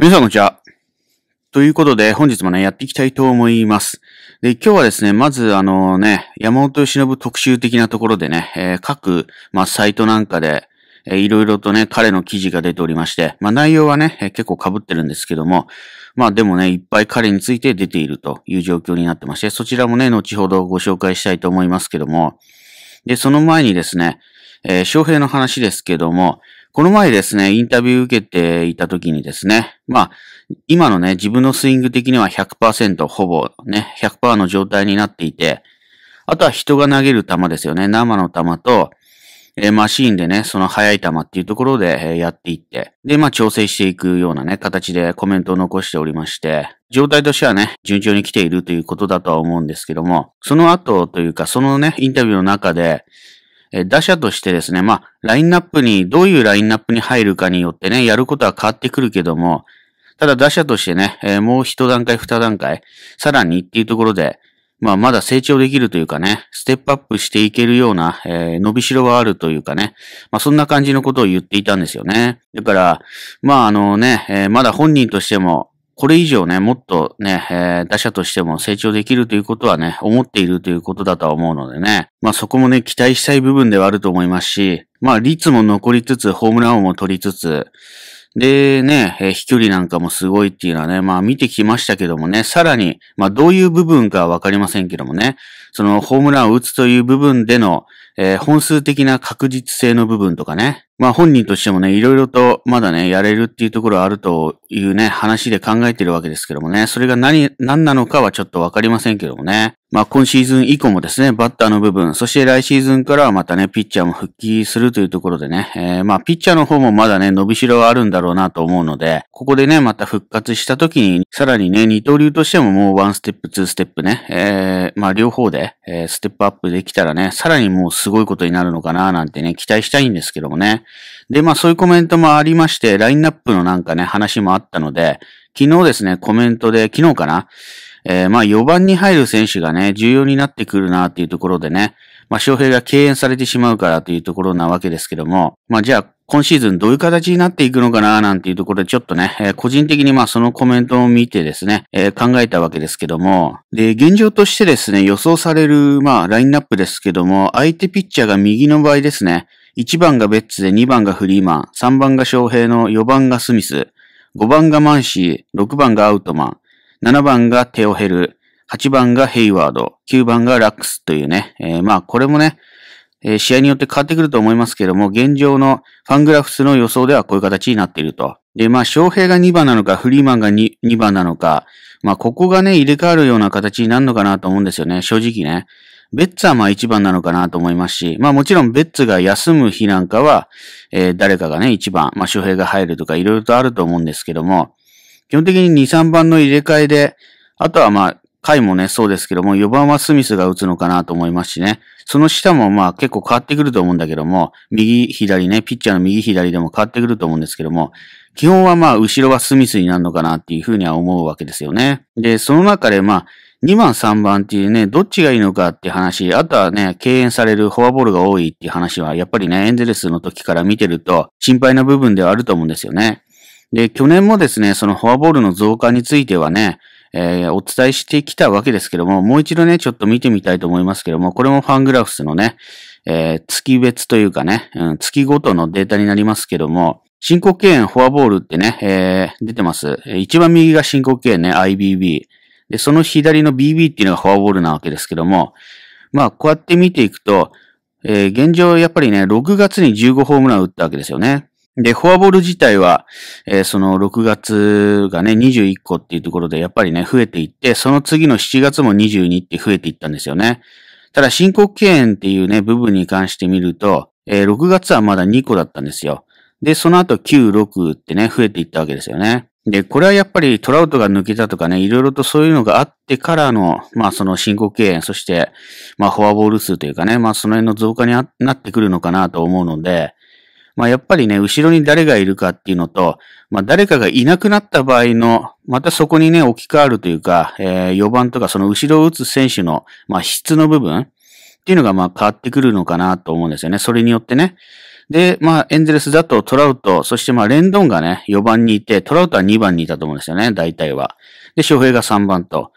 皆さんこんにちは。ということで、本日もね、やっていきたいと思います。で、今日はですね、まずあのね、山本由伸特集的なところでね、えー、各、まあ、サイトなんかで、えー、いろいろとね、彼の記事が出ておりまして、まあ、内容はね、えー、結構被ってるんですけども、まあ、でもね、いっぱい彼について出ているという状況になってまして、そちらもね、後ほどご紹介したいと思いますけども、で、その前にですね、えー、翔平の話ですけども、この前ですね、インタビュー受けていた時にですね、まあ、今のね、自分のスイング的には100%、ほぼね、100%の状態になっていて、あとは人が投げる球ですよね、生の球と、えマシーンでね、その速い球っていうところで、やっていって、で、まあ調整していくようなね、形でコメントを残しておりまして、状態としてはね、順調に来ているということだとは思うんですけども、その後というか、そのね、インタビューの中で、え打者としてですね、まあ、ラインナップに、どういうラインナップに入るかによってね、やることは変わってくるけども、ただ打者としてね、えもう一段階、二段階、さらにっていうところで、まあ、まだ成長できるというかね、ステップアップしていけるような、えー、伸びしろはあるというかね、まあ、そんな感じのことを言っていたんですよね。だから、まあ、あのね、えー、まだ本人としても、これ以上ね、もっとね、えー、打者としても成長できるということはね、思っているということだとは思うのでね、まあそこもね、期待したい部分ではあると思いますし、まあ率も残りつつ、ホームラン王も取りつつ、でね、えー、飛距離なんかもすごいっていうのはね、まあ見てきましたけどもね、さらに、まあどういう部分かわかりませんけどもね、そのホームランを打つという部分での、えー、本数的な確実性の部分とかね。まあ本人としてもね、いろいろとまだね、やれるっていうところあるというね、話で考えてるわけですけどもね、それが何、何なのかはちょっとわかりませんけどもね。まあ今シーズン以降もですね、バッターの部分、そして来シーズンからはまたね、ピッチャーも復帰するというところでね、えー、まあピッチャーの方もまだね、伸びしろはあるんだろうなと思うので、ここでね、また復活した時に、さらにね、二刀流としてももうワンステップ、ツーステップね、えー、まあ両方で、えー、ステップアップできたらね、さらにもうすごいことになるのかななんてね、期待したいんですけどもね。で、まあそういうコメントもありまして、ラインナップのなんかね、話もあったので、昨日ですね、コメントで、昨日かな、えー、まあ4番に入る選手がね、重要になってくるなっていうところでね、まあ翔平が敬遠されてしまうからというところなわけですけども、まあじゃあ今シーズンどういう形になっていくのかななんていうところでちょっとね、えー、個人的にまあそのコメントを見てですね、えー、考えたわけですけども、で、現状としてですね、予想されるまあラインナップですけども、相手ピッチャーが右の場合ですね、1番がベッツで2番がフリーマン、3番が翔平の4番がスミス、5番がマンシー、6番がアウトマン、7番がテオヘル、8番がヘイワード、9番がラックスというね、えー、まあこれもね、え試合によって変わってくると思いますけども、現状のファングラフスの予想ではこういう形になっていると。で、まあ、翔平が2番なのか、フリーマンが 2, 2番なのか、まあ、ここがね、入れ替わるような形になるのかなと思うんですよね、正直ね。ベッツはまあ1番なのかなと思いますし、まあもちろんベッツが休む日なんかは、えー、誰かがね、1番、まあ翔平が入るとかいろいろとあると思うんですけども、基本的に2、3番の入れ替えで、あとはまあ、回もね、そうですけども、4番はスミスが打つのかなと思いますしね。その下もまあ結構変わってくると思うんだけども、右、左ね、ピッチャーの右、左でも変わってくると思うんですけども、基本はまあ後ろはスミスになるのかなっていうふうには思うわけですよね。で、その中でまあ、2番、3番っていうね、どっちがいいのかって話、あとはね、敬遠されるフォアボールが多いっていう話は、やっぱりね、エンゼルスの時から見てると心配な部分ではあると思うんですよね。で、去年もですね、そのフォアボールの増加についてはね、えー、お伝えしてきたわけですけども、もう一度ね、ちょっと見てみたいと思いますけども、これもファングラフスのね、えー、月別というかね、うん、月ごとのデータになりますけども、申告敬遠、フォアボールってね、えー、出てます。一番右が申告敬遠ね、IBB。で、その左の BB っていうのがフォアボールなわけですけども、まあ、こうやって見ていくと、えー、現状やっぱりね、6月に15ホームラン打ったわけですよね。で、フォアボール自体は、えー、その6月がね、21個っていうところでやっぱりね、増えていって、その次の7月も22って増えていったんですよね。ただ、申告敬遠っていうね、部分に関してみると、えー、6月はまだ2個だったんですよ。で、その後9、6ってね、増えていったわけですよね。で、これはやっぱりトラウトが抜けたとかね、いろいろとそういうのがあってからの、まあその申告敬遠、そして、まあフォアボール数というかね、まあその辺の増加になってくるのかなと思うので、まあ、やっぱりね、後ろに誰がいるかっていうのと、まあ、誰かがいなくなった場合の、またそこにね、置き換わるというか、えー、4番とかその後ろを打つ選手の、まあ、質の部分っていうのが、まあ、変わってくるのかなと思うんですよね。それによってね。で、まあ、エンゼルスだとトラウト、そしてまあ、レンドンがね、4番にいて、トラウトは2番にいたと思うんですよね、大体は。で、翔平が3番と。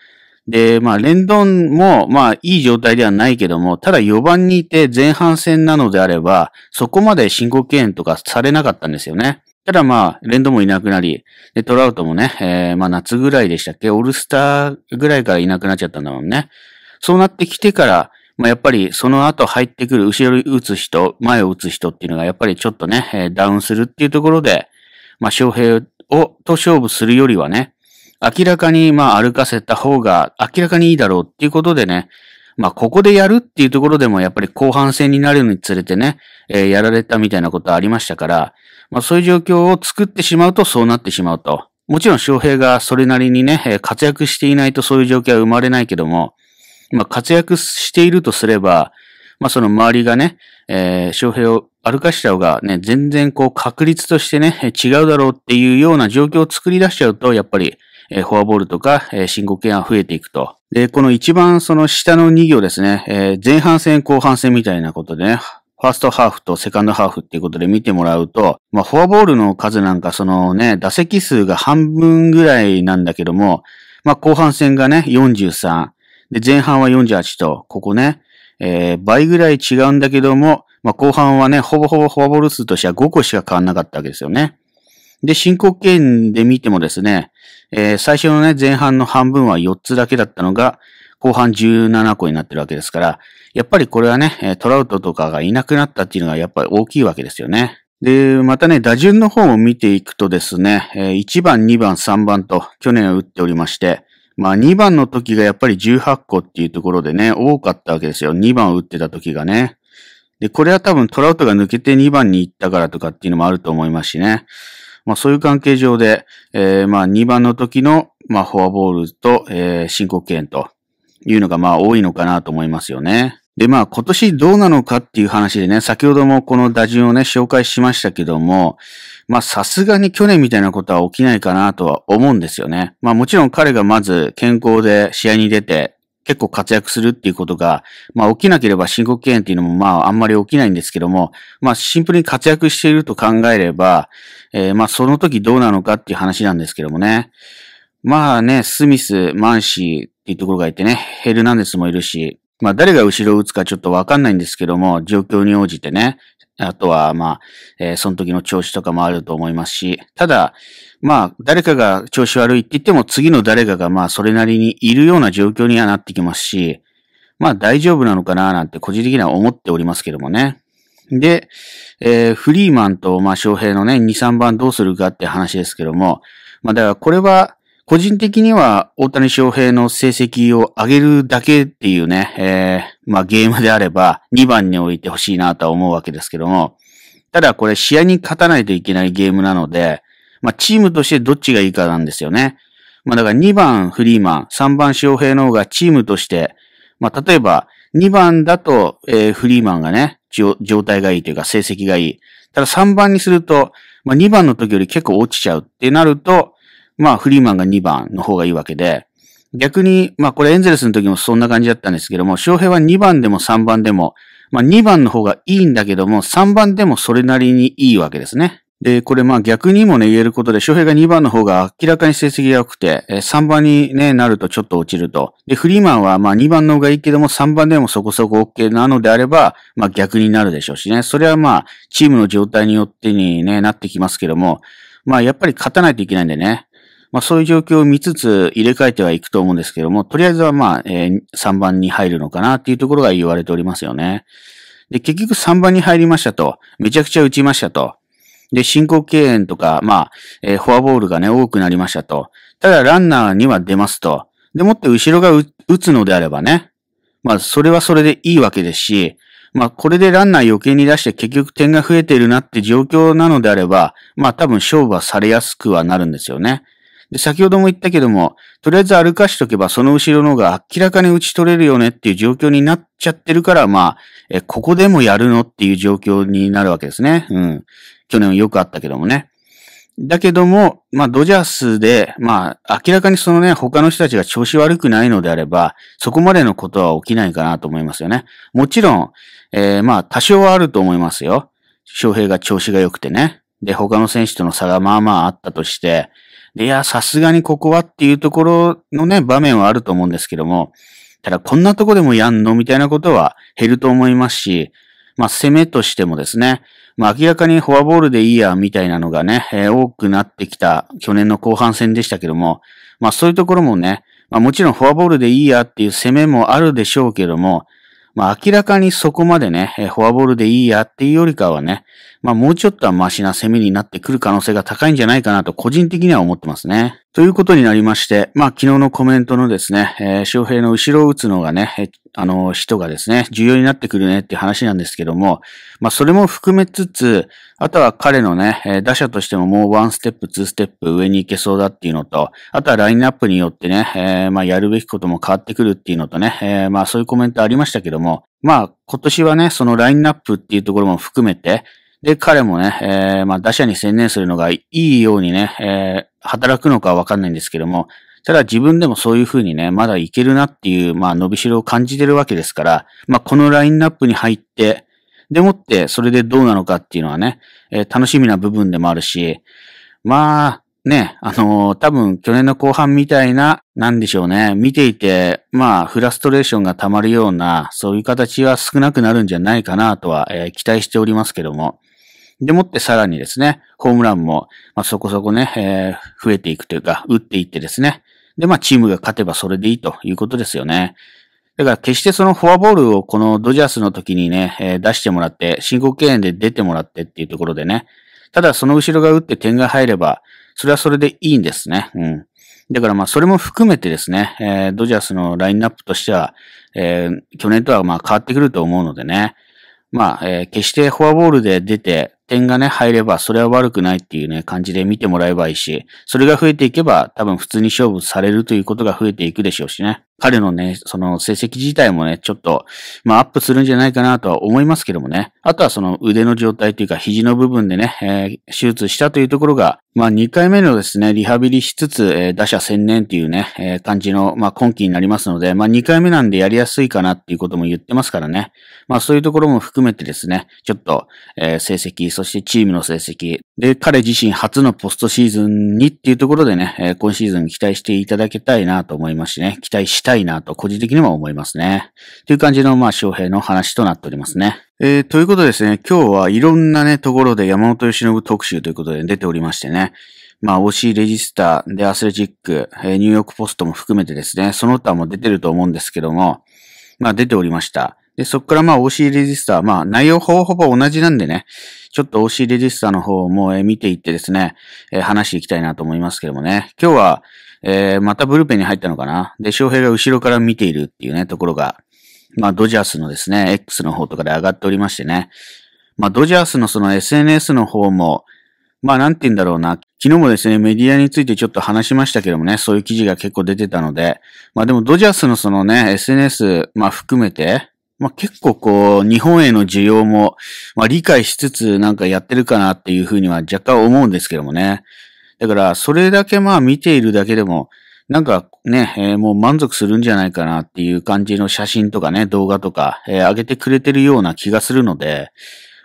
で、まあ、レンドンも、まあ、いい状態ではないけども、ただ4番にいて前半戦なのであれば、そこまで申告敬遠とかされなかったんですよね。ただまあ、レンドンもいなくなり、で、トラウトもね、えー、まあ、夏ぐらいでしたっけオールスターぐらいからいなくなっちゃったんだもんね。そうなってきてから、まあ、やっぱりその後入ってくる後ろに打つ人、前を打つ人っていうのがやっぱりちょっとね、ダウンするっていうところで、まあ、翔平をと勝負するよりはね、明らかに、まあ、歩かせた方が明らかにいいだろうっていうことでね、まあ、ここでやるっていうところでも、やっぱり後半戦になるにつれてね、えー、やられたみたいなことありましたから、まあ、そういう状況を作ってしまうとそうなってしまうと。もちろん翔平がそれなりにね、活躍していないとそういう状況は生まれないけども、まあ、活躍しているとすれば、まあ、その周りがね、えー、翔平を歩かした方がね、全然こう確率としてね、違うだろうっていうような状況を作り出しちゃうと、やっぱり、えフォアボールとか、え申告権が増えていくと。で、この一番その下の2行ですね、え前半戦、後半戦みたいなことでね、ファーストハーフとセカンドハーフっていうことで見てもらうと、まあ、フォアボールの数なんかそのね、打席数が半分ぐらいなんだけども、まあ、後半戦がね、43。で、前半は48と、ここね、えー、倍ぐらい違うんだけども、まあ、後半はね、ほぼほぼフォアボール数としては5個しか変わんなかったわけですよね。で、申告権で見てもですね、えー、最初のね、前半の半分は4つだけだったのが、後半17個になってるわけですから、やっぱりこれはね、トラウトとかがいなくなったっていうのがやっぱり大きいわけですよね。で、またね、打順の方を見ていくとですね、1番、2番、3番と去年打っておりまして、まあ2番の時がやっぱり18個っていうところでね、多かったわけですよ。2番を打ってた時がね。で、これは多分トラウトが抜けて2番に行ったからとかっていうのもあると思いますしね。まあそういう関係上で、えー、まあ2番の時の、まあフォアボールと、えー、申告敬遠というのがまあ多いのかなと思いますよね。で、まあ今年どうなのかっていう話でね、先ほどもこの打順をね、紹介しましたけども、まあさすがに去年みたいなことは起きないかなとは思うんですよね。まあもちろん彼がまず健康で試合に出て、結構活躍するっていうことが、まあ起きなければ申告敬遠っていうのもまああんまり起きないんですけども、まあシンプルに活躍していると考えれば、えー、まあその時どうなのかっていう話なんですけどもね。まあね、スミス、マンシーっていうところがいてね、ヘルナンデスもいるし、まあ誰が後ろを打つかちょっとわかんないんですけども、状況に応じてね、あとはまあ、えー、その時の調子とかもあると思いますし、ただ、まあ、誰かが調子悪いって言っても、次の誰かがまあ、それなりにいるような状況にはなってきますし、まあ、大丈夫なのかななんて個人的には思っておりますけどもね。で、えー、フリーマンと、まあ、翔平のね、2、3番どうするかって話ですけども、まあ、だからこれは、個人的には大谷翔平の成績を上げるだけっていうね、えー、まあゲームであれば2番に置いてほしいなとは思うわけですけども、ただこれ試合に勝たないといけないゲームなので、まあ、チームとしてどっちがいいかなんですよね。まあ、だから2番フリーマン、3番翔平の方がチームとして、まあ、例えば、2番だと、えー、フリーマンがね、状態がいいというか成績がいい。ただ3番にすると、まあ、2番の時より結構落ちちゃうってなると、まあ、フリーマンが2番の方がいいわけで、逆に、まあ、これエンゼルスの時もそんな感じだったんですけども、翔平は2番でも3番でも、まあ、2番の方がいいんだけども、3番でもそれなりにいいわけですね。で、これまあ逆にもね、言えることで、翔平が2番の方が明らかに成績が良くて、3番にね、なるとちょっと落ちると。で、フリーマンはまあ2番の方がいいけども、3番でもそこそこ OK なのであれば、まあ逆になるでしょうしね。それはまあ、チームの状態によってにね、なってきますけども、まあやっぱり勝たないといけないんでね。まあそういう状況を見つつ入れ替えてはいくと思うんですけども、とりあえずはまあ、3番に入るのかなっていうところが言われておりますよね。で、結局3番に入りましたと。めちゃくちゃ打ちましたと。で、進行敬遠とか、まあ、えー、フォアボールがね、多くなりましたと。ただ、ランナーには出ますと。でもって後ろが打つのであればね。まあ、それはそれでいいわけですし、まあ、これでランナー余計に出して結局点が増えているなって状況なのであれば、まあ、多分勝負はされやすくはなるんですよね。で、先ほども言ったけども、とりあえず歩かしとけばその後ろのが明らかに打ち取れるよねっていう状況になっちゃってるから、まあ、え、ここでもやるのっていう状況になるわけですね。うん。去年よくあったけどもね。だけども、まあ、ドジャースで、まあ、明らかにそのね、他の人たちが調子悪くないのであれば、そこまでのことは起きないかなと思いますよね。もちろん、えー、まあ、多少はあると思いますよ。翔平が調子が良くてね。で、他の選手との差がまあまああったとして、で、いや、さすがにここはっていうところのね、場面はあると思うんですけども、ただこんなとこでもやんのみたいなことは減ると思いますし、まあ、攻めとしてもですね、まあ、明らかにフォアボールでいいや、みたいなのがね、えー、多くなってきた去年の後半戦でしたけども、まあ、そういうところもね、まあ、もちろんフォアボールでいいやっていう攻めもあるでしょうけども、まあ明らかにそこまでね、フォアボールでいいやっていうよりかはね、まあもうちょっとはマシな攻めになってくる可能性が高いんじゃないかなと個人的には思ってますね。ということになりまして、まあ昨日のコメントのですね、えー、翔平の後ろを打つのがね、あの、人がですね、重要になってくるねって話なんですけども、まあ、それも含めつつ、あとは彼のね、打者としてももうワンステップ、ツーステップ上に行けそうだっていうのと、あとはラインナップによってね、えー、まあ、やるべきことも変わってくるっていうのとね、えー、まあ、そういうコメントありましたけども、まあ、今年はね、そのラインナップっていうところも含めて、で、彼もね、えー、まあ、打者に専念するのがいいようにね、えー、働くのかわかんないんですけども、ただ自分でもそういうふうにね、まだいけるなっていう、まあ、伸びしろを感じてるわけですから、まあ、このラインナップに入って、でもって、それでどうなのかっていうのはね、えー、楽しみな部分でもあるし、まあ、ね、あのー、多分去年の後半みたいな、なんでしょうね、見ていて、まあ、フラストレーションが溜まるような、そういう形は少なくなるんじゃないかなとは、えー、期待しておりますけども。でもってさらにですね、ホームランも、まあ、そこそこね、えー、増えていくというか、打っていってですね、で、まあ、チームが勝てばそれでいいということですよね。だから決してそのフォアボールをこのドジャースの時にね、えー、出してもらって、申告敬遠で出てもらってっていうところでね、ただその後ろが打って点が入れば、それはそれでいいんですね。うん。だからまあそれも含めてですね、えー、ドジャースのラインナップとしては、えー、去年とはまあ変わってくると思うのでね、まあ、えー、決してフォアボールで出て、点がね、入れば、それは悪くないっていうね、感じで見てもらえばいいし、それが増えていけば、多分普通に勝負されるということが増えていくでしょうしね。彼のね、その成績自体もね、ちょっと、まあアップするんじゃないかなとは思いますけどもね。あとはその腕の状態というか、肘の部分でね、えー、手術したというところが、まあ、2回目のですね、リハビリしつつ、えー、打者専念っていうね、えー、感じの、まあ、今期になりますので、まあ、2回目なんでやりやすいかなっていうことも言ってますからね。まあ、そういうところも含めてですね、ちょっと、えー、成績、そしてチームの成績、で、彼自身初のポストシーズンにっていうところでね、えー、今シーズン期待していただきたいなと思いますしね、期待したいなと個人的にも思いますね。という感じの、まあ、翔平の話となっておりますね。えー、ということですね、今日はいろんなね、ところで山本由伸特集ということで出ておりましてね、まあ、OC レジスター、でアスレチック、えー、ニューヨークポストも含めてですね、その他も出てると思うんですけども、まあ、出ておりました。で、そこからまあ OC レジスター、まあ内容ほぼほぼ同じなんでね、ちょっと OC レジスターの方も見ていってですね、えー、話していきたいなと思いますけどもね、今日は、えー、またブルペンに入ったのかなで、翔平が後ろから見ているっていうね、ところが、まあ、ドジャースのですね、X の方とかで上がっておりましてね。まあ、ドジャースのその SNS の方も、まあ、なんて言うんだろうな。昨日もですね、メディアについてちょっと話しましたけどもね、そういう記事が結構出てたので、まあでもドジャースのそのね、SNS、まあ含めて、まあ、結構こう、日本への需要も、まあ、理解しつつなんかやってるかなっていうふうには若干思うんですけどもね。だから、それだけまあ見ているだけでも、なんかね、えー、もう満足するんじゃないかなっていう感じの写真とかね、動画とか、えー、上げてくれてるような気がするので、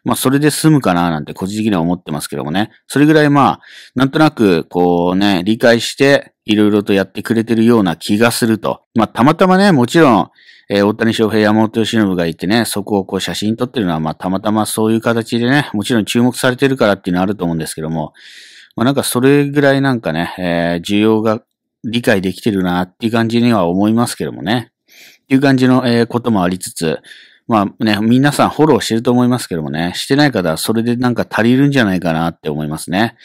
まあそれで済むかななんて個人的には思ってますけどもね。それぐらいまあ、なんとなくこうね、理解していろいろとやってくれてるような気がすると。まあたまたまね、もちろん、えー、大谷翔平、山本由伸がいてね、そこをこう写真撮ってるのはまあたまたまそういう形でね、もちろん注目されてるからっていうのはあると思うんですけども、まあなんかそれぐらいなんかね、えー、需要が理解できてるなっていう感じには思いますけどもね。っていう感じの、えー、こともありつつ、まあね、皆さんフォローしてると思いますけどもね、してない方はそれでなんか足りるんじゃないかなって思いますね。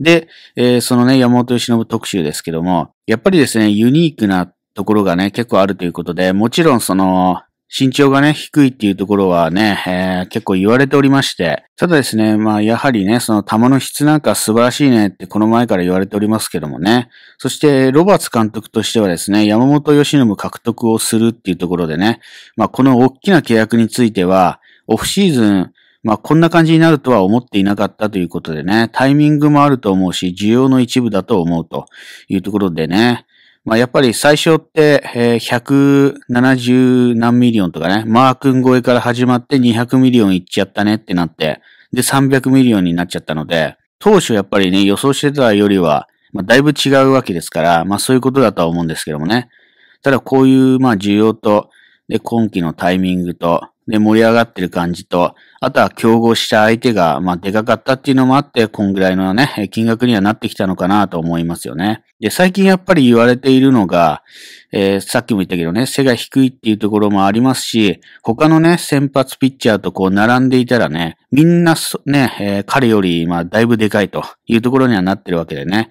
で、えー、そのね、山本由伸特集ですけども、やっぱりですね、ユニークなところがね、結構あるということで、もちろんその、身長がね、低いっていうところはね、えー、結構言われておりまして、ただですね、まあ、やはりね、その球の質なんか素晴らしいねってこの前から言われておりますけどもね、そして、ロバーツ監督としてはですね、山本由伸獲得をするっていうところでね、まあ、この大きな契約については、オフシーズン、まあこんな感じになるとは思っていなかったということでね、タイミングもあると思うし、需要の一部だと思うというところでね、まあ、やっぱり最初って、えー、170何ミリオンとかね、マー君超えから始まって200ミリオンいっちゃったねってなって、で、300ミリオンになっちゃったので、当初やっぱりね、予想してたよりは、まあ、だいぶ違うわけですから、まあ、そういうことだとは思うんですけどもね。ただ、こういう、まあ、需要と、で、今期のタイミングと、で、盛り上がってる感じと、あとは競合した相手が、まあ、でかかったっていうのもあって、こんぐらいのね、金額にはなってきたのかなと思いますよね。で、最近やっぱり言われているのが、えー、さっきも言ったけどね、背が低いっていうところもありますし、他のね、先発ピッチャーとこう並んでいたらね、みんなね、えー、彼より、まあ、だいぶでかいというところにはなってるわけでね。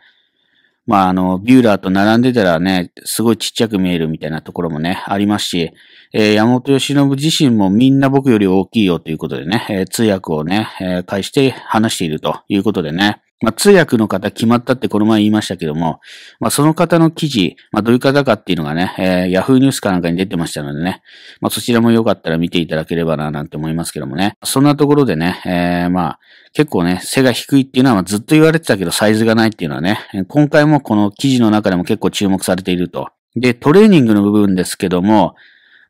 まあ、あの、ビューラーと並んでたらね、すごいちっちゃく見えるみたいなところもね、ありますし、えー、山本由伸自身もみんな僕より大きいよということでね、えー、通訳をね、えー、して話しているということでね、まあ、通訳の方決まったってこの前言いましたけども、まあ、その方の記事、まあ、どういう方かっていうのがね、えー、Yahoo ニュースかなんかに出てましたのでね、まあ、そちらもよかったら見ていただければな、なんて思いますけどもね。そんなところでね、えー、まあ、結構ね、背が低いっていうのはずっと言われてたけどサイズがないっていうのはね、今回もこの記事の中でも結構注目されていると。で、トレーニングの部分ですけども、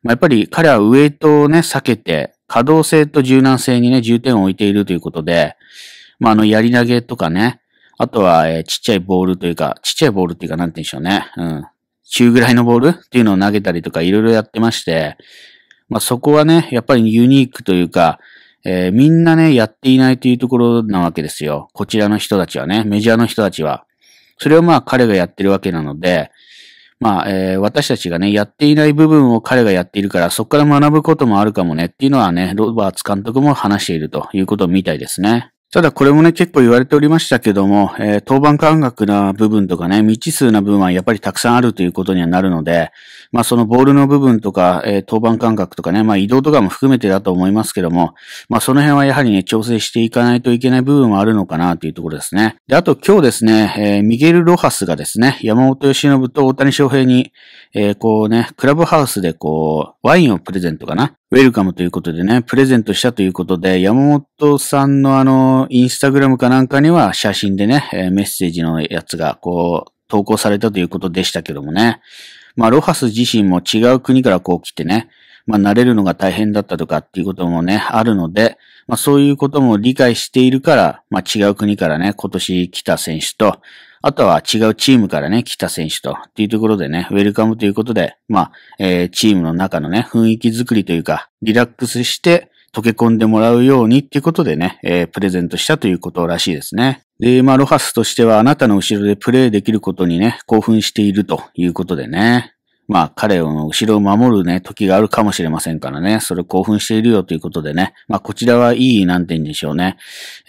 まあ、やっぱり彼はウエイトをね、避けて、可動性と柔軟性にね、重点を置いているということで、まあ、あの、やり投げとかね。あとは、えー、ちっちゃいボールというか、ちっちゃいボールっていうか、なんて言うんでしょうね。うん。中ぐらいのボールっていうのを投げたりとか、いろいろやってまして、まあ、そこはね、やっぱりユニークというか、えー、みんなね、やっていないというところなわけですよ。こちらの人たちはね、メジャーの人たちは。それをまあ彼がやってるわけなので、まあ、えー、私たちがね、やっていない部分を彼がやっているから、そこから学ぶこともあるかもねっていうのはね、ロバーツ監督も話しているということみたいですね。ただこれもね、結構言われておりましたけども、えー、当番感覚な部分とかね、未知数な部分はやっぱりたくさんあるということにはなるので、まあそのボールの部分とか、えー、当番感覚とかね、まあ移動とかも含めてだと思いますけども、まあその辺はやはりね、調整していかないといけない部分はあるのかなというところですね。で、あと今日ですね、えー、ミゲル・ロハスがですね、山本由伸と大谷翔平に、えー、こうね、クラブハウスでこう、ワインをプレゼントかな、ウェルカムということでね、プレゼントしたということで、山本さんのあの、インスタグラムかなんかには写真でね、えメッセージのやつがこう、投稿されたということでしたけどもね。まあ、ロハス自身も違う国からこう来てね、まあ、慣れるのが大変だったとかっていうこともね、あるので、まあ、そういうことも理解しているから、まあ、違う国からね、今年来た選手と、あとは違うチームからね、来た選手と、っていうところでね、ウェルカムということで、まあ、えー、チームの中のね、雰囲気づくりというか、リラックスして、溶け込んでもらうようにっていうことでね、えー、プレゼントしたということらしいですね。で、まあ、ロハスとしてはあなたの後ろでプレイできることにね、興奮しているということでね。まあ彼の後ろを守るね、時があるかもしれませんからね、それ興奮しているよということでね、まあこちらはいい、なんて言うんでしょうね、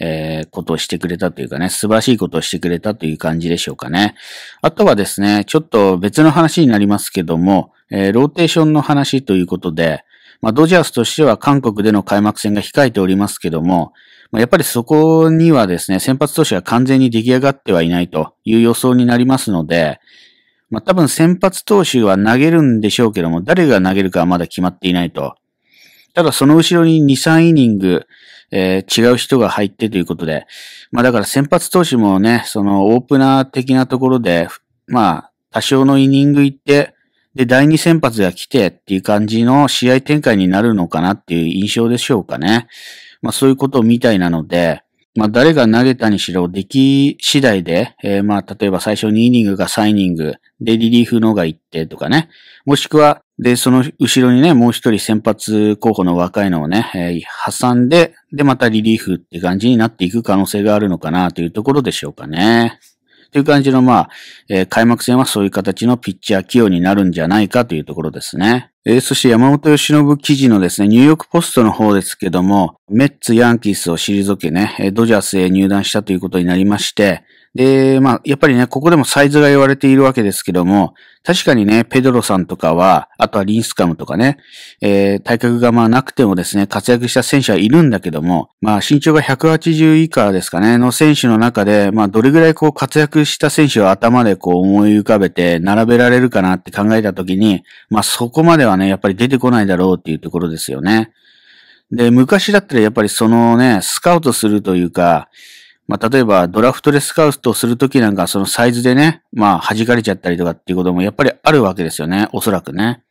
えー、ことをしてくれたというかね、素晴らしいことをしてくれたという感じでしょうかね。あとはですね、ちょっと別の話になりますけども、えー、ローテーションの話ということで、まあ、ドジャースとしては韓国での開幕戦が控えておりますけども、まあ、やっぱりそこにはですね、先発投手が完全に出来上がってはいないという予想になりますので、まあ、多分先発投手は投げるんでしょうけども、誰が投げるかはまだ決まっていないと。ただその後ろに2、3イニング、えー、違う人が入ってということで、まあだから先発投手もね、そのオープナー的なところで、まあ多少のイニング行って、で、第2先発が来てっていう感じの試合展開になるのかなっていう印象でしょうかね。まあそういうことみたいなので、まあ、誰が投げたにしろ、出来次第で、えー、まあ、例えば最初にイニングが3イニング、で、リリーフのが1点とかね、もしくは、で、その後ろにね、もう一人先発候補の若いのをね、えー、挟んで、で、またリリーフって感じになっていく可能性があるのかなというところでしょうかね。という感じの、まあ、えー、開幕戦はそういう形のピッチャー起用になるんじゃないかというところですね。えー、そして山本由伸記事のですね、ニューヨークポストの方ですけども、メッツ、ヤンキースを退けね、ドジャースへ入団したということになりまして、で、まあ、やっぱりね、ここでもサイズが言われているわけですけども、確かにね、ペドロさんとかは、あとはリンスカムとかね、えー、体格がまあなくてもですね、活躍した選手はいるんだけども、まあ、身長が180以下ですかね、の選手の中で、まあ、どれぐらいこう活躍した選手を頭でこう思い浮かべて並べられるかなって考えたときに、まあ、そこまではね、やっぱり出てこないだろうっていうところですよね。で、昔だったらやっぱりそのね、スカウトするというか、まあ、例えばドラフトでスカウトするときなんかそのサイズでね、まあ、弾かれちゃったりとかっていうこともやっぱりあるわけですよね。おそらくね。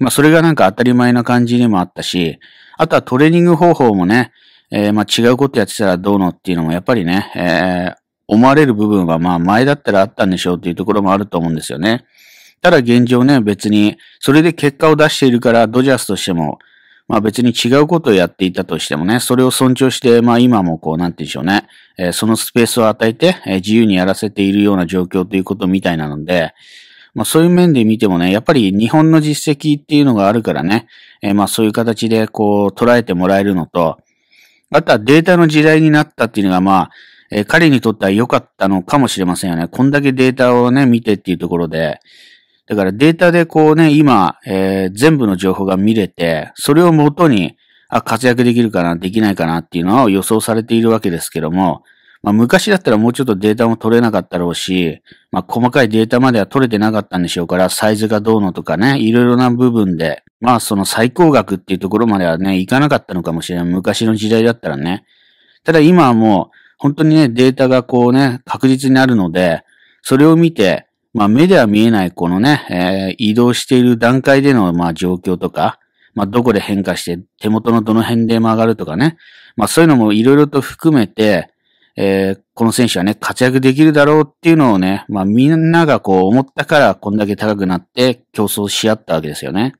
まあ、それがなんか当たり前な感じにもあったし、あとはトレーニング方法もね、えー、まあ、違うことやってたらどうのっていうのもやっぱりね、えー、思われる部分はまあ、前だったらあったんでしょうっていうところもあると思うんですよね。ただ現状ね、別に、それで結果を出しているから、ドジャースとしても、まあ別に違うことをやっていたとしてもね、それを尊重して、まあ今もこう、なんて言うんでしょうね、えー、そのスペースを与えて、えー、自由にやらせているような状況ということみたいなので、まあそういう面で見てもね、やっぱり日本の実績っていうのがあるからね、えー、まあそういう形でこう捉えてもらえるのと、あとはデータの時代になったっていうのがまあ、えー、彼にとっては良かったのかもしれませんよね。こんだけデータをね、見てっていうところで、だからデータでこうね、今、えー、全部の情報が見れて、それをもとに、あ、活躍できるかな、できないかなっていうのは予想されているわけですけども、まあ、昔だったらもうちょっとデータも取れなかったろうし、まあ、細かいデータまでは取れてなかったんでしょうから、サイズがどうのとかね、いろいろな部分で、まあその最高額っていうところまではね、いかなかったのかもしれない。昔の時代だったらね。ただ今はもう、本当にね、データがこうね、確実にあるので、それを見て、まあ、目では見えないこのね、えー、移動している段階での、まあ、状況とか、まあ、どこで変化して、手元のどの辺で曲がるとかね。まあ、そういうのもいろいろと含めて、えー、この選手はね、活躍できるだろうっていうのをね、まあ、みんながこう思ったから、こんだけ高くなって競争し合ったわけですよね。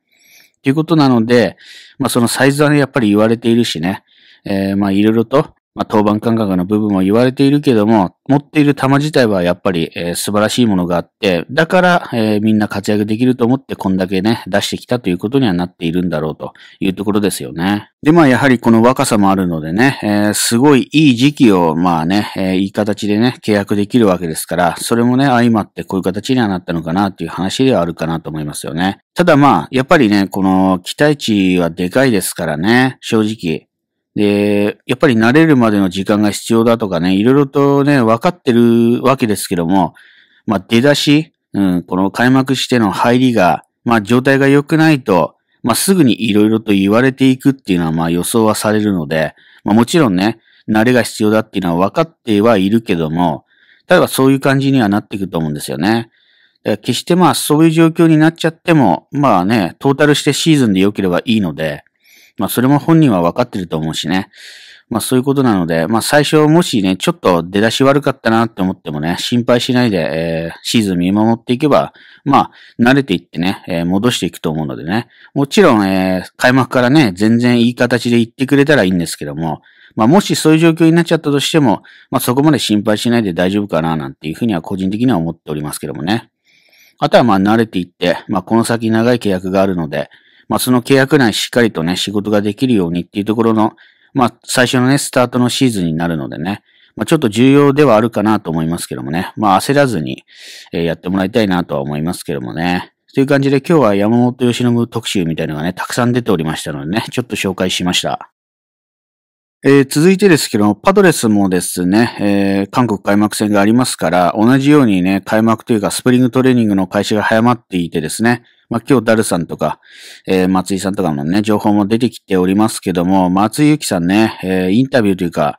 っていうことなので、まあ、そのサイズはね、やっぱり言われているしね、えー、まあ、いろいろと、まあ、当番感覚の部分も言われているけども、持っている球自体はやっぱり、えー、素晴らしいものがあって、だから、えー、みんな活躍できると思ってこんだけね、出してきたということにはなっているんだろうというところですよね。で、まあやはりこの若さもあるのでね、えー、すごいいい時期を、まあね、えいい形でね、契約できるわけですから、それもね、相まってこういう形にはなったのかなという話ではあるかなと思いますよね。ただまあ、やっぱりね、この期待値はでかいですからね、正直。で、やっぱり慣れるまでの時間が必要だとかね、いろいろとね、分かってるわけですけども、まあ出だし、うん、この開幕しての入りが、まあ状態が良くないと、まあすぐにいろいろと言われていくっていうのはまあ予想はされるので、まあもちろんね、慣れが必要だっていうのは分かってはいるけども、例えばそういう感じにはなっていくと思うんですよね。決してまあそういう状況になっちゃっても、まあね、トータルしてシーズンで良ければいいので、まあそれも本人は分かってると思うしね。まあそういうことなので、まあ最初もしね、ちょっと出だし悪かったなって思ってもね、心配しないで、えー、シーズン見守っていけば、まあ慣れていってね、えー、戻していくと思うのでね。もちろん、えー、開幕からね、全然いい形で行ってくれたらいいんですけども、まあもしそういう状況になっちゃったとしても、まあそこまで心配しないで大丈夫かななんていうふうには個人的には思っておりますけどもね。あとはまあ慣れていって、まあこの先長い契約があるので、まあ、その契約内しっかりとね、仕事ができるようにっていうところの、まあ、最初のね、スタートのシーズンになるのでね、まあ、ちょっと重要ではあるかなと思いますけどもね、まあ、焦らずに、えー、やってもらいたいなとは思いますけどもね。という感じで今日は山本由伸特集みたいなのがね、たくさん出ておりましたのでね、ちょっと紹介しました。えー、続いてですけども、パドレスもですね、えー、韓国開幕戦がありますから、同じようにね、開幕というかスプリングトレーニングの開始が早まっていてですね、まあ、今日ダルさんとか、えー、松井さんとかのね、情報も出てきておりますけども、松井ゆきさんね、えインタビューというか、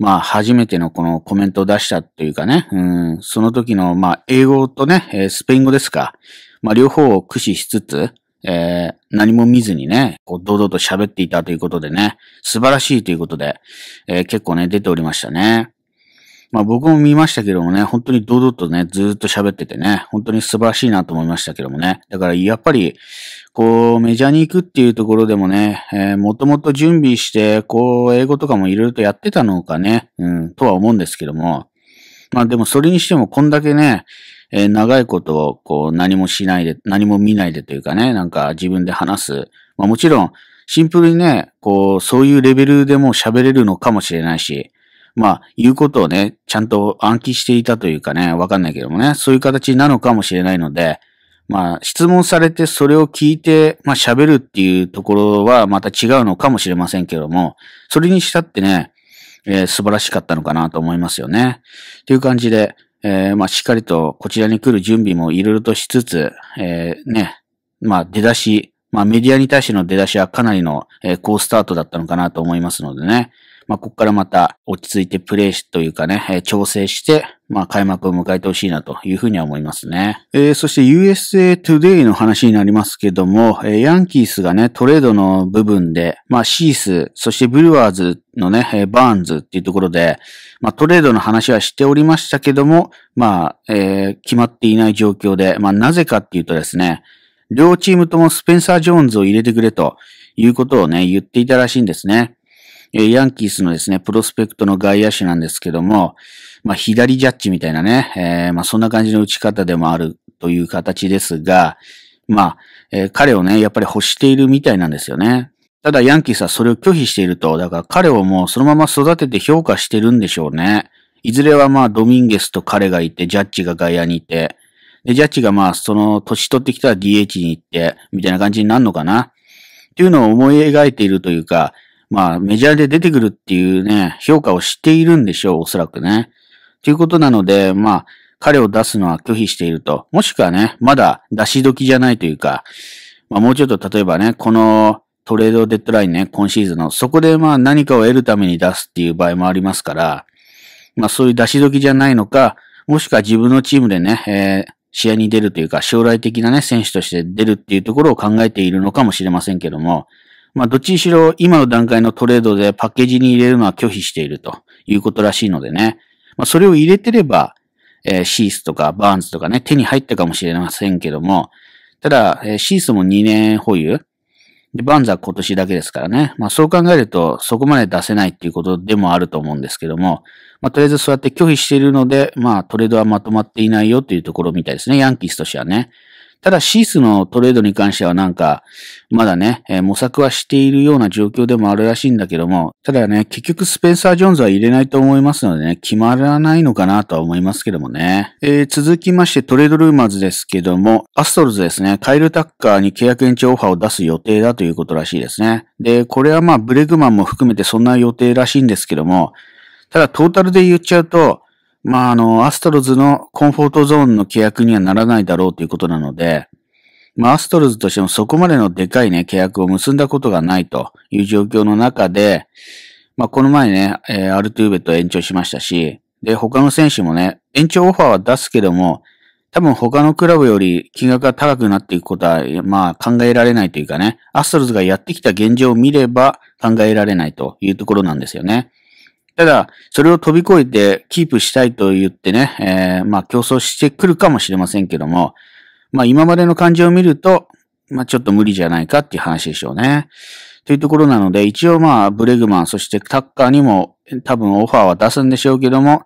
まあ、初めてのこのコメントを出したというかね、うん、その時の、まあ、英語とね、スペイン語ですか、まあ、両方を駆使しつつ、えー、何も見ずにね、こう、堂々と喋っていたということでね、素晴らしいということで、えー、結構ね、出ておりましたね。まあ僕も見ましたけどもね、本当に堂々とね、ずっと喋っててね、本当に素晴らしいなと思いましたけどもね。だからやっぱり、こう、メジャーに行くっていうところでもね、えー、もともと準備して、こう、英語とかもいろいろとやってたのかね、うん、とは思うんですけども、まあでもそれにしてもこんだけね、えー、長いことをこう何もしないで、何も見ないでというかね、なんか自分で話す。まあもちろん、シンプルにね、こう、そういうレベルでも喋れるのかもしれないし、まあ、言うことをね、ちゃんと暗記していたというかね、わかんないけどもね、そういう形なのかもしれないので、まあ、質問されてそれを聞いて、まあ喋るっていうところはまた違うのかもしれませんけども、それにしたってね、えー、素晴らしかったのかなと思いますよね。という感じで、えー、まあ、しっかりとこちらに来る準備もいろいろとしつつ、えー、ね、まあ、出だし、まあ、メディアに対しての出だしはかなりの、え高スタートだったのかなと思いますのでね。まあ、ここからまた落ち着いてプレイしというかね、調整して、まあ、開幕を迎えてほしいなというふうには思いますね。えー、そして USA Today の話になりますけども、えー、ヤンキースがね、トレードの部分で、まあ、シース、そしてブルワーズのね、えー、バーンズっていうところで、まあ、トレードの話はしておりましたけども、まあ、えー、決まっていない状況で、まあ、なぜかっていうとですね、両チームともスペンサー・ジョーンズを入れてくれということをね、言っていたらしいんですね。えヤンキースのですね、プロスペクトの外野手なんですけども、まあ、左ジャッジみたいなね、えー、まあ、そんな感じの打ち方でもあるという形ですが、まあ、えー、彼をね、やっぱり欲しているみたいなんですよね。ただヤンキースはそれを拒否していると、だから彼をもうそのまま育てて評価してるんでしょうね。いずれはまあドミンゲスと彼がいて、ジャッジが外野にいて、で、ジャッジがまあその年取ってきたら DH に行って、みたいな感じになるのかな。っていうのを思い描いているというか、まあ、メジャーで出てくるっていうね、評価をしているんでしょう、おそらくね。ということなので、まあ、彼を出すのは拒否していると。もしくはね、まだ出し時じゃないというか、まあもうちょっと例えばね、このトレードデッドラインね、今シーズンの、そこでまあ何かを得るために出すっていう場合もありますから、まあそういう出し時じゃないのか、もしくは自分のチームでね、えー、試合に出るというか、将来的なね、選手として出るっていうところを考えているのかもしれませんけども、まあ、どっちにしろ今の段階のトレードでパッケージに入れるのは拒否しているということらしいのでね。まあ、それを入れてれば、えー、シースとかバーンズとかね、手に入ったかもしれませんけども、ただ、えー、シースも2年保有。で、バーンズは今年だけですからね。まあ、そう考えると、そこまで出せないっていうことでもあると思うんですけども、まあ、とりあえずそうやって拒否しているので、まあ、トレードはまとまっていないよというところみたいですね。ヤンキースとしてはね。ただシースのトレードに関してはなんか、まだね、えー、模索はしているような状況でもあるらしいんだけども、ただね、結局スペンサー・ジョーンズは入れないと思いますのでね、決まらないのかなとは思いますけどもね。えー、続きましてトレードルーマーズですけども、アストロズですね、カイル・タッカーに契約延長オファーを出す予定だということらしいですね。で、これはまあ、ブレグマンも含めてそんな予定らしいんですけども、ただトータルで言っちゃうと、まあ、あの、アストロズのコンフォートゾーンの契約にはならないだろうということなので、まあ、アストロズとしてもそこまでのでかいね、契約を結んだことがないという状況の中で、まあ、この前ね、えー、アルトゥーベと延長しましたし、で、他の選手もね、延長オファーは出すけども、多分他のクラブより金額が高くなっていくことは、まあ考えられないというかね、アストロズがやってきた現状を見れば考えられないというところなんですよね。ただ、それを飛び越えてキープしたいと言ってね、えー、まあ競争してくるかもしれませんけども、まあ今までの感じを見ると、まあちょっと無理じゃないかっていう話でしょうね。というところなので、一応まあブレグマン、そしてタッカーにも多分オファーは出すんでしょうけども、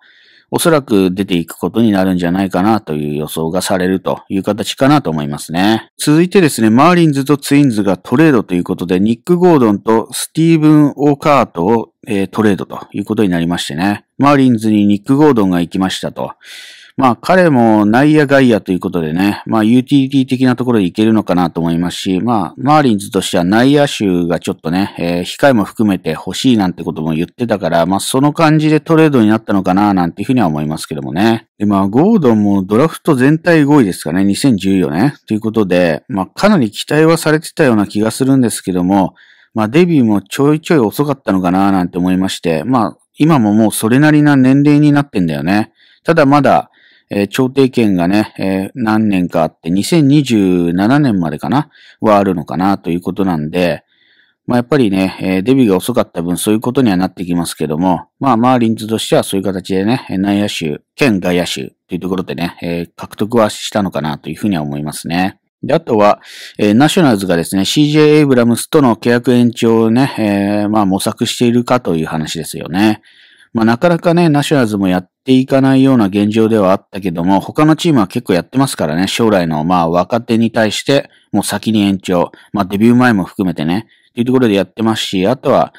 おそらく出ていくことになるんじゃないかなという予想がされるという形かなと思いますね。続いてですね、マーリンズとツインズがトレードということで、ニック・ゴードンとスティーブン・オーカートを、えー、トレードということになりましてね。マーリンズにニック・ゴードンが行きましたと。まあ彼も内野外野ということでね、まあユーティリティ的なところでいけるのかなと思いますし、まあマーリンズとしては内野手がちょっとね、えー、控えも含めて欲しいなんてことも言ってたから、まあその感じでトレードになったのかななんていうふうには思いますけどもね。で、まあゴードンもドラフト全体5位ですかね、2014年、ということで、まあかなり期待はされてたような気がするんですけども、まあデビューもちょいちょい遅かったのかななんて思いまして、まあ今ももうそれなりな年齢になってんだよね。ただまだ、えー、調停権がね、えー、何年かあって、2027年までかなはあるのかなということなんで、まあ、やっぱりね、えデビューが遅かった分、そういうことにはなってきますけども、まあ、マーリンズとしてはそういう形でね、内野手、兼外野手というところでね、え獲得はしたのかなというふうには思いますね。で、あとは、えー、ナショナルズがですね、CJ エイブラムスとの契約延長をね、えー、まあ模索しているかという話ですよね。まあなかなかね、ナショナルズもやっていかないような現状ではあったけども、他のチームは結構やってますからね、将来のまあ若手に対して、もう先に延長、まあデビュー前も含めてね、っていうところでやってますし、あとは、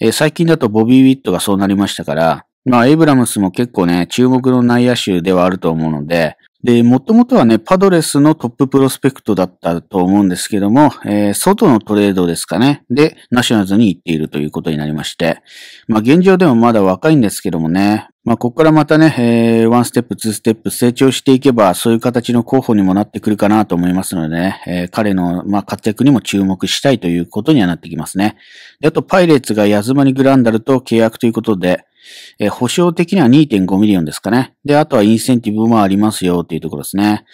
えー、最近だとボビー・ウィットがそうなりましたから、まあエイブラムスも結構ね、注目の内野手ではあると思うので、で、もともとはね、パドレスのトッププロスペクトだったと思うんですけども、えー、外のトレードですかね。で、ナショナルズに行っているということになりまして。まあ現状でもまだ若いんですけどもね、まあ、ここからまたね、えー、ンステップ、ツーステップ成長していけば、そういう形の候補にもなってくるかなと思いますのでね、えー、彼の、まあ、活躍にも注目したいということにはなってきますね。で、あと、パイレーツがヤズマニ・グランダルと契約ということで、えー、保証的には2.5ミリオンですかね。で、あとはインセンティブもありますよというところですね。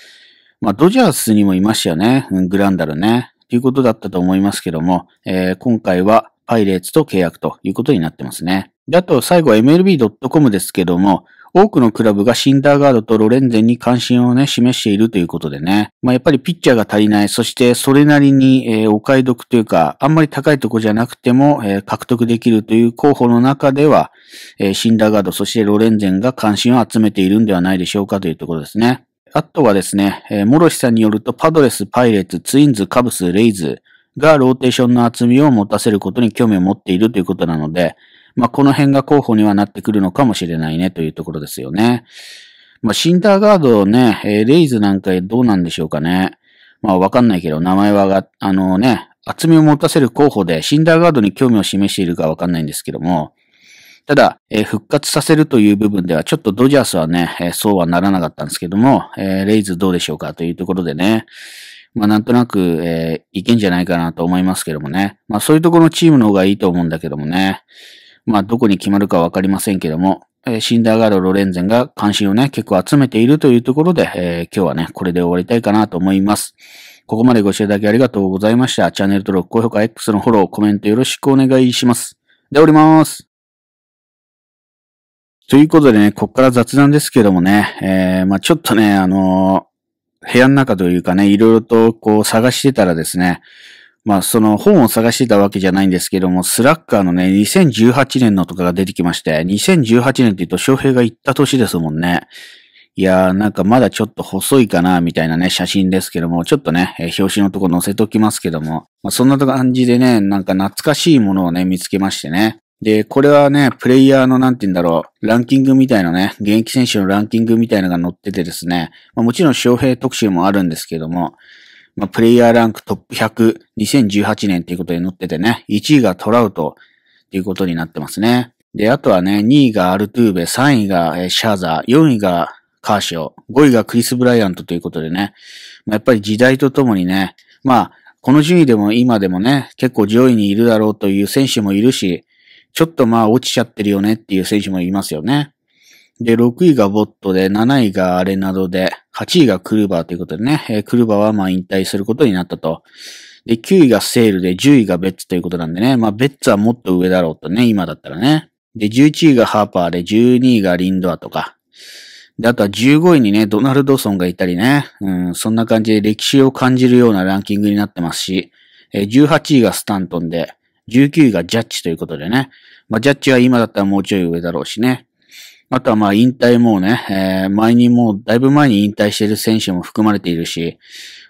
まあ、ドジャースにもいましたよね。グランダルね。ということだったと思いますけども、えー、今回は、パイレーツと契約ということになってますね。で、あと最後 MLB.com ですけども、多くのクラブがシンダーガードとロレンゼンに関心をね、示しているということでね。まあ、やっぱりピッチャーが足りない、そしてそれなりに、えー、お買い得というか、あんまり高いとこじゃなくても、えー、獲得できるという候補の中では、えー、シンダーガード、そしてロレンゼンが関心を集めているんではないでしょうかというところですね。あとはですね、えー、諸氏さんによると、パドレス、パイレーツ、ツインズ、カブス、レイズ、がローテーションの厚みを持たせることに興味を持っているということなので、まあ、この辺が候補にはなってくるのかもしれないねというところですよね。まあ、シンターガードね、えレイズなんかどうなんでしょうかね。まあ、わかんないけど、名前はが、あのね、厚みを持たせる候補で、シンダーガードに興味を示しているかわかんないんですけども、ただ、えー、復活させるという部分では、ちょっとドジャースはね、えー、そうはならなかったんですけども、えー、レイズどうでしょうかというところでね、まあなんとなく、えー、いけんじゃないかなと思いますけどもね。まあそういうところのチームの方がいいと思うんだけどもね。まあどこに決まるかわかりませんけども、えー、シンダーガード・ロレンゼンが関心をね、結構集めているというところで、えー、今日はね、これで終わりたいかなと思います。ここまでご視聴いただきありがとうございました。チャンネル登録、高評価、X のフォロー、コメントよろしくお願いします。でおります。ということでね、こっから雑談ですけどもね、えー、まあちょっとね、あのー部屋の中というかね、いろいろとこう探してたらですね、まあその本を探してたわけじゃないんですけども、スラッカーのね、2018年のとかが出てきまして、2018年って言うと翔平が行った年ですもんね。いやーなんかまだちょっと細いかな、みたいなね、写真ですけども、ちょっとね、えー、表紙のとこ載せときますけども、まあ、そんな感じでね、なんか懐かしいものをね、見つけましてね。で、これはね、プレイヤーのなんて言うんだろう、ランキングみたいなね、現役選手のランキングみたいなのが載っててですね、まあ、もちろん昌平特集もあるんですけども、まあ、プレイヤーランクトップ100、2018年っていうことで載っててね、1位がトラウトっていうことになってますね。で、あとはね、2位がアルトゥーベ、3位がシャーザー、4位がカーシオ、5位がクリス・ブライアントということでね、まあ、やっぱり時代とともにね、まあ、この順位でも今でもね、結構上位にいるだろうという選手もいるし、ちょっとまあ落ちちゃってるよねっていう選手もいますよね。で、6位がボットで、7位がアレなどで、8位がクルーバーということでね、えー、クルーバーはまあ引退することになったと。で、9位がセールで、10位がベッツということなんでね、まあベッツはもっと上だろうとね、今だったらね。で、11位がハーパーで、12位がリンドアとか。で、あとは15位にね、ドナルドソンがいたりね、うん、そんな感じで歴史を感じるようなランキングになってますし、えー、18位がスタントンで、19位がジャッジということでね。まあ、ジャッジは今だったらもうちょい上だろうしね。あとはまあ引退もね、えー、前にもうだいぶ前に引退してる選手も含まれているし、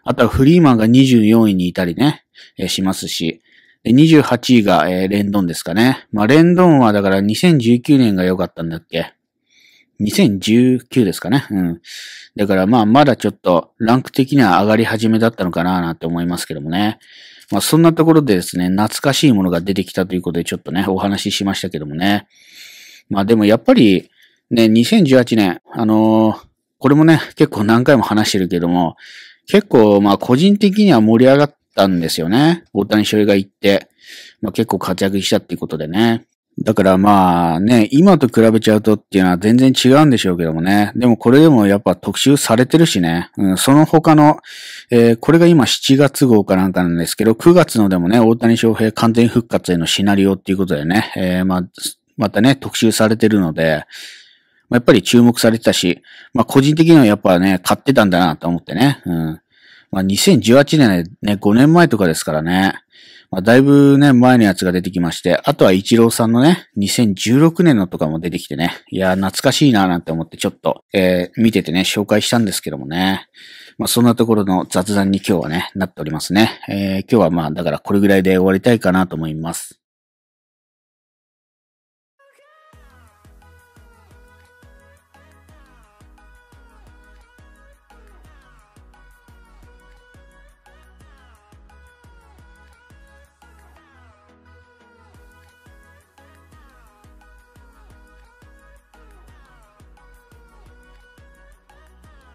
あとはフリーマンが24位にいたりね、えー、しますし、で28位が、えー、レンドンですかね。まあレンドンはだから2019年が良かったんだっけ ?2019 ですかね。うん。だからまあまだちょっとランク的には上がり始めだったのかななんて思いますけどもね。まあ、そんなところでですね、懐かしいものが出てきたということでちょっとね、お話ししましたけどもね。まあでもやっぱり、ね、2018年、あのー、これもね、結構何回も話してるけども、結構まあ個人的には盛り上がったんですよね。大谷翔平が行って、まあ結構活躍したっていうことでね。だからまあね、今と比べちゃうとっていうのは全然違うんでしょうけどもね。でもこれでもやっぱ特集されてるしね。うん、その他の、えー、これが今7月号かなんかなんですけど、9月のでもね、大谷翔平完全復活へのシナリオっていうことでね、えー、まあ、またね、特集されてるので、まやっぱり注目されてたし、まあ個人的にはやっぱね、買ってたんだなと思ってね。うん。まあ2018年ね、5年前とかですからね。まあ、だいぶね、前のやつが出てきまして、あとは一郎さんのね、2016年のとかも出てきてね、いや、懐かしいななんて思ってちょっと、えー、見ててね、紹介したんですけどもね。まあ、そんなところの雑談に今日はね、なっておりますね。えー、今日はまあ、だからこれぐらいで終わりたいかなと思います。